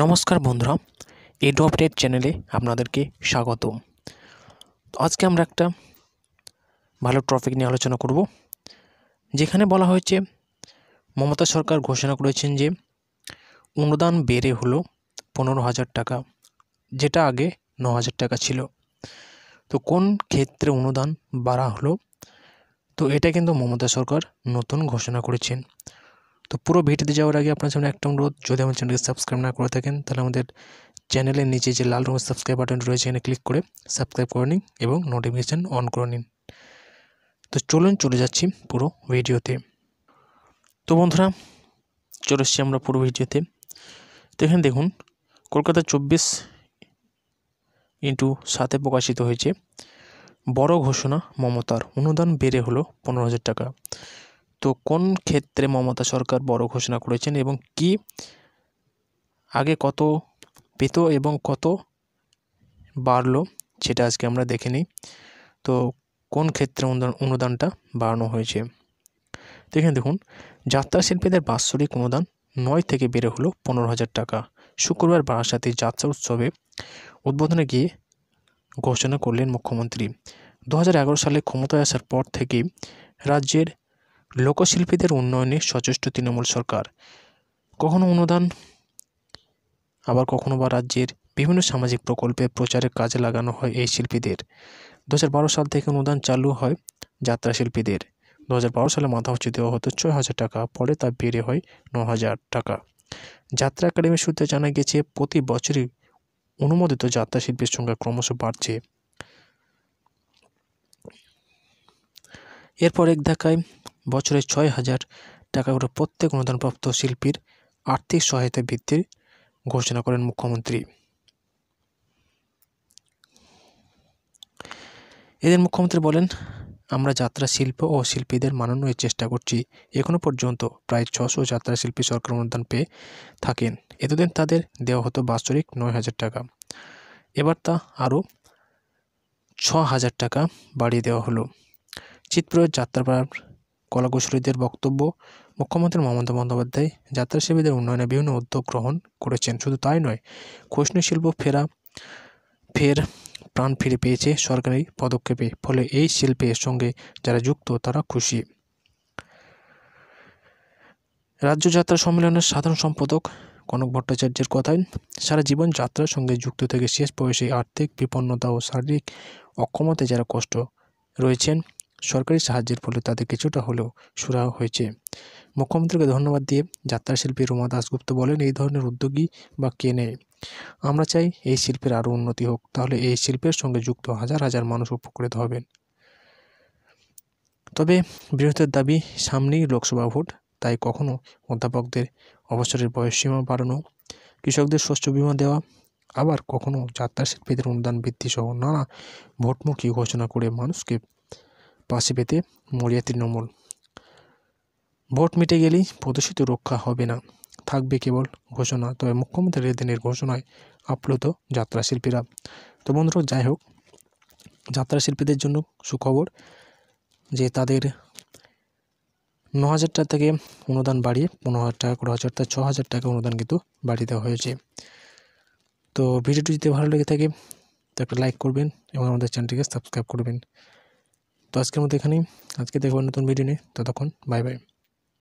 নমস্কার বন্ধুরা edu update চ্যানেলে আপনাদেরকে স্বাগত আজকে আমরা একটা ভালো টপিক নিয়ে আলোচনা করব যেখানে বলা হয়েছে মমতা সরকার ঘোষণা করেছেন যে অনুদান বেড়ে হলো পনেরো হাজার টাকা যেটা আগে ন হাজার টাকা ছিল তো কোন ক্ষেত্রে অনুদান বাড়া হলো তো এটা কিন্তু মমতা সরকার নতুন ঘোষণা করেছেন তো পুরো ভিডিওতে যাওয়ার আগে আপনার সামনে একটা অনুরোধ যদি আমার চ্যানেলকে সাবস্ক্রাইব না করে থাকেন তাহলে আমাদের চ্যানেলের নিচে যে লাল রঙের সাবস্ক্রাইব বাটন রয়েছে এখানে ক্লিক করে সাবস্ক্রাইব করে নিন এবং নোটিফিকেশান অন করে নিন তো চলুন চলে যাচ্ছি পুরো ভিডিওতে তো বন্ধুরা চলে এসছি আমরা পুরো ভিডিওতে তো এখানে দেখুন কলকাতা চব্বিশ ইন্টু সাতে প্রকাশিত হয়েছে বড় ঘোষণা মমতার অনুদান বেড়ে হলো পনেরো হাজার টাকা তো কোন ক্ষেত্রে মমতা সরকার বড় ঘোষণা করেছেন এবং কি আগে কত পেত এবং কত বাড়লো সেটা আজকে আমরা দেখে নিই তো কোন ক্ষেত্রে অনুদানটা বাড়ানো হয়েছে দেখেন দেখুন যাত্রা শিল্পীদের বাৎসরিক অনুদান নয় থেকে বেড়ে হলো পনেরো হাজার টাকা শুক্রবার বারাসাতে যাত্রা উৎসবে উদ্বোধনে গিয়ে ঘোষণা করলেন মুখ্যমন্ত্রী দু সালে ক্ষমতায় আসার পর থেকে রাজ্যের লোকশিল্পীদের উন্নয়নে সচেষ্ট তৃণমূল সরকার কখনো অনুদান আবার কখনো বা রাজ্যের বিভিন্ন সামাজিক প্রকল্পে প্রচারে কাজে লাগানো হয় এই শিল্পীদের দু সাল থেকে অনুদান চালু হয় যাত্রা শিল্পীদের দু সালে মাথাউচি দেওয়া হতো ছয় হাজার টাকা পরে তা বেড়ে হয় ন হাজার টাকা যাত্রা একাডেমি সূত্রে জানা গেছে প্রতি বছরই অনুমোদিত যাত্রা শিল্পীর সংখ্যা ক্রমশ বাড়ছে এরপর এক ধাক্কায় বছরে ছয় হাজার টাকা করে প্রত্যেক অনুদানপ্রাপ্ত শিল্পীর আর্থিক সহায়তা বৃদ্ধির ঘোষণা করেন মুখ্যমন্ত্রী এদের মুখ্যমন্ত্রী বলেন আমরা যাত্রা শিল্প ও শিল্পীদের মানানোর চেষ্টা করছি এখনও পর্যন্ত প্রায় ছশো যাত্রা শিল্পী সরকার অনুদান পেয়ে থাকেন এতদিন তাদের দেওয়া হতো বাৎসরিক নয় হাজার টাকা এবার তা আরও ছ হাজার টাকা বাড়িয়ে দেওয়া হলো চিতপুরের যাত্রাপাড়ার কলাকুশলীদের বক্তব্য মুখ্যমন্ত্রী মমতা বন্দ্যোপাধ্যায় যাত্রাসেবীদের উন্নয়নে বিভিন্ন উদ্যোগ গ্রহণ করেছেন শুধু তাই নয় খোষণী শিল্প ফেরা ফের প্রাণ ফিরে পেয়েছে সরকারি পদক্ষেপে ফলে এই শিল্পের সঙ্গে যারা যুক্ত তারা খুশি রাজ্য যাত্রা সম্মেলনের সাধারণ সম্পাদক কনক ভট্টাচার্যের কথায় সারা জীবন যাত্রার সঙ্গে যুক্ত থেকে শেষ বয়সে আর্থিক বিপন্নতা ও শারীরিক অক্ষমতায় যারা কষ্ট রয়েছেন সরকারি সাহায্যের ফলে তাদের কিছুটা হলেও সুরাহ হয়েছে মুখ্যমন্ত্রীকে ধন্যবাদ দিয়ে শিল্পী রোমা দাসগুপ্ত বলেন এই ধরনের উদ্যোগী বা কে নেয় আমরা চাই এই শিল্পের আরও উন্নতি হোক তাহলে এই শিল্পের সঙ্গে যুক্ত হাজার হাজার মানুষ উপকৃত হবেন তবে বিরোধীদের দাবি সামনেই লোকসভা ভোট তাই কখনও অধ্যাপকদের অবসরের বয়সসীমা বাড়ানো কৃষকদের শস্য বিমা দেওয়া আবার কখনও যাত্রা শিল্পীদের অনুদান বৃদ্ধিসহ নানা ভোটমুখী ঘোষণা করে মানুষকে পাশে পেতে মরিয়া তৃণমূল ভোট মিটে গেলেই প্রদর্শিত রক্ষা হবে না থাকবে কেবল ঘোষণা তবে মুখ্যমন্ত্রীর দিনের ঘোষণায় আপ্লুত যাত্রাশিল্পীরা তো বন্ধুরা যাই হোক যাত্রা শিল্পীদের জন্য সুখবর যে তাদের ন হাজার টাকা থেকে অনুদান বাড়িয়ে পনেরো হাজার টাকা করে হাজার টাকা ছ হাজার টাকা অনুদান কিন্তু বাড়িয়ে দেওয়া হয়েছে তো ভিডিওটি যদি ভালো লেগে থাকে তো একটা লাইক করবেন এবং আমাদের চ্যানেলটিকে সাবস্ক্রাইব করবেন তো আজকের মতো এখানেই আজকে দেখবো নতুন ভিডিও নিয়ে ততক্ষণ বাই বাই